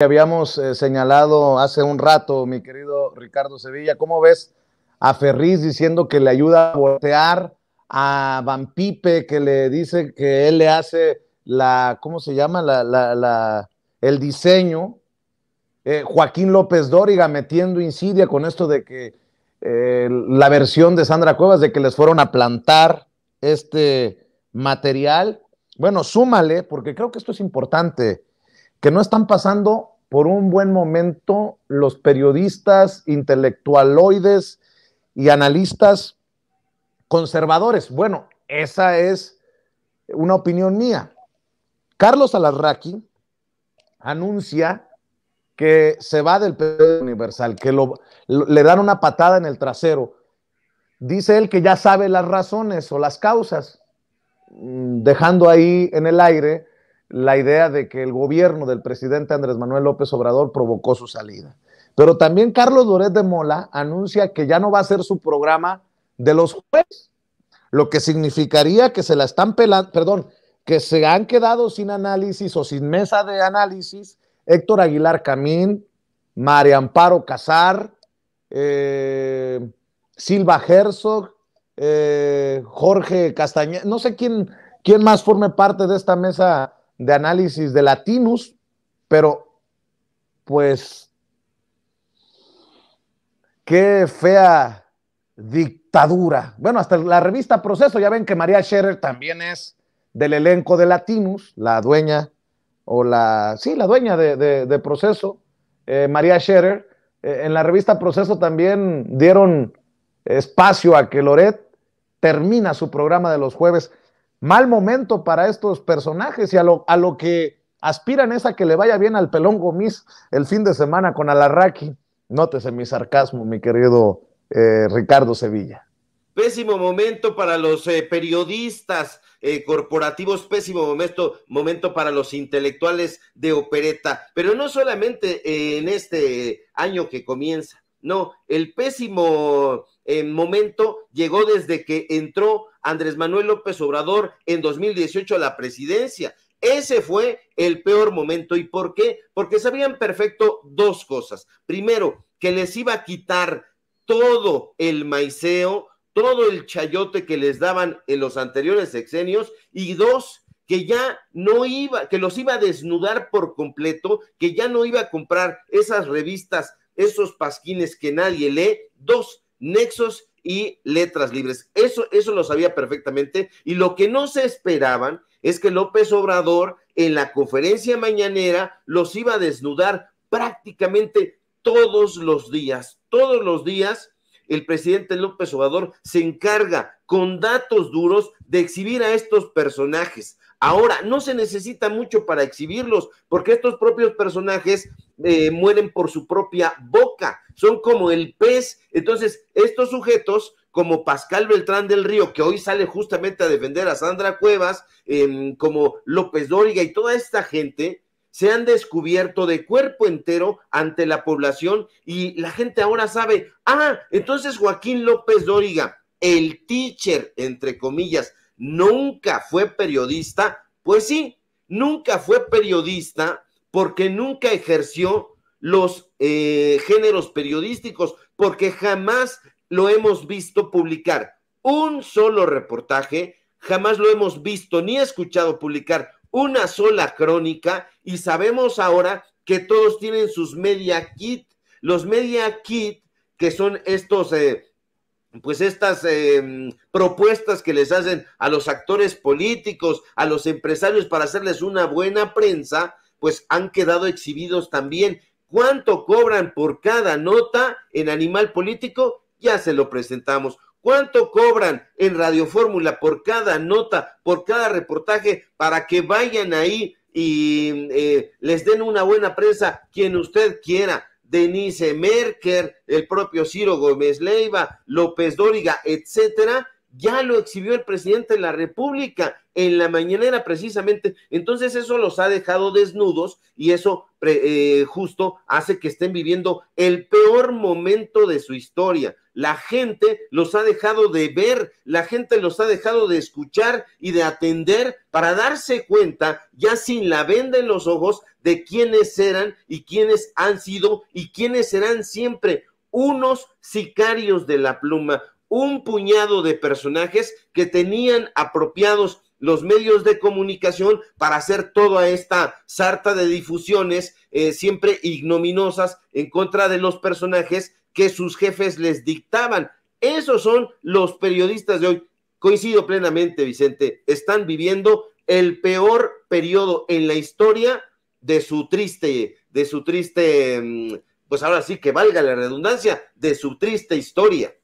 habíamos eh, señalado hace un rato, mi querido Ricardo Sevilla, ¿cómo ves a Ferriz diciendo que le ayuda a voltear a Van que le dice que él le hace la, ¿cómo se llama? La, el diseño. Eh, Joaquín López Dóriga metiendo insidia con esto de que eh, la versión de Sandra Cuevas de que les fueron a plantar este material. Bueno, súmale, porque creo que esto es importante, que no están pasando por un buen momento los periodistas, intelectualoides y analistas conservadores. Bueno, esa es una opinión mía. Carlos Alarraqui anuncia que se va del periódico universal, que le dan una patada en el trasero. Dice él que ya sabe las razones o las causas, mm, dejando ahí en el aire la idea de que el gobierno del presidente Andrés Manuel López Obrador provocó su salida. Pero también Carlos Durés de Mola anuncia que ya no va a ser su programa de los jueves, lo que significaría que se la están pelando, perdón, que se han quedado sin análisis o sin mesa de análisis Héctor Aguilar Camín, María Amparo Casar, eh, Silva Herzog, eh, Jorge Castañeda, no sé quién, quién más forme parte de esta mesa de análisis de Latinus, pero pues qué fea dictadura. Bueno, hasta la revista Proceso, ya ven que María Scherer también es del elenco de Latinus, la dueña o la, sí, la dueña de, Proceso, eh, María Scherer. Eh, en la revista Proceso también dieron espacio a que Loret termina su programa de los jueves mal momento para estos personajes y a lo, a lo que aspiran es a que le vaya bien al pelón Gomis el fin de semana con Alarraqui. Nótese mi sarcasmo, mi querido eh, Ricardo Sevilla. Pésimo momento para los eh, periodistas eh, corporativos, pésimo momento, momento para los intelectuales de opereta, pero no solamente en este año que comienza, no, el pésimo eh, momento llegó desde que entró Andrés Manuel López Obrador en 2018 a la presidencia. Ese fue el peor momento. ¿Y por qué? Porque sabían perfecto dos cosas. Primero, que les iba a quitar todo el maiceo, todo el chayote que les daban en los anteriores sexenios. Y dos, que ya no iba, que los iba a desnudar por completo, que ya no iba a comprar esas revistas esos pasquines que nadie lee, dos, nexos y letras libres. Eso, eso lo sabía perfectamente. Y lo que no se esperaban es que López Obrador en la conferencia mañanera los iba a desnudar prácticamente todos los días. Todos los días el presidente López Obrador se encarga con datos duros de exhibir a estos personajes. Ahora, no se necesita mucho para exhibirlos, porque estos propios personajes eh, mueren por su propia boca, son como el pez. Entonces, estos sujetos, como Pascal Beltrán del Río, que hoy sale justamente a defender a Sandra Cuevas, em, como López Dóriga y toda esta gente, se han descubierto de cuerpo entero ante la población y la gente ahora sabe, ah, entonces Joaquín López Dóriga el teacher, entre comillas, nunca fue periodista, pues sí, nunca fue periodista porque nunca ejerció los eh, géneros periodísticos, porque jamás lo hemos visto publicar un solo reportaje, jamás lo hemos visto ni escuchado publicar una sola crónica y sabemos ahora que todos tienen sus media kit, los media kit que son estos eh, pues estas em, propuestas que les hacen a los actores políticos, a los empresarios para hacerles una buena prensa, pues han quedado exhibidos también. ¿Cuánto cobran por cada nota en Animal Político? Ya se lo presentamos. ¿Cuánto cobran en Radio Fórmula por cada nota, por cada reportaje, para que vayan ahí y eh, les den una buena prensa quien usted quiera? Denise Merker, el propio Ciro Gómez Leiva, López Dóriga, etcétera, ya lo exhibió el presidente de la República en la mañanera precisamente. Entonces eso los ha dejado desnudos y eso eh, justo hace que estén viviendo el peor momento de su historia. La gente los ha dejado de ver, la gente los ha dejado de escuchar y de atender para darse cuenta, ya sin la venda en los ojos, de quiénes eran y quiénes han sido y quiénes serán siempre unos sicarios de la pluma, un puñado de personajes que tenían apropiados los medios de comunicación para hacer toda esta sarta de difusiones eh, siempre ignominosas en contra de los personajes que sus jefes les dictaban. Esos son los periodistas de hoy. Coincido plenamente, Vicente, están viviendo el peor periodo en la historia de su triste, de su triste, mm, pues ahora sí que valga la redundancia, de su triste historia.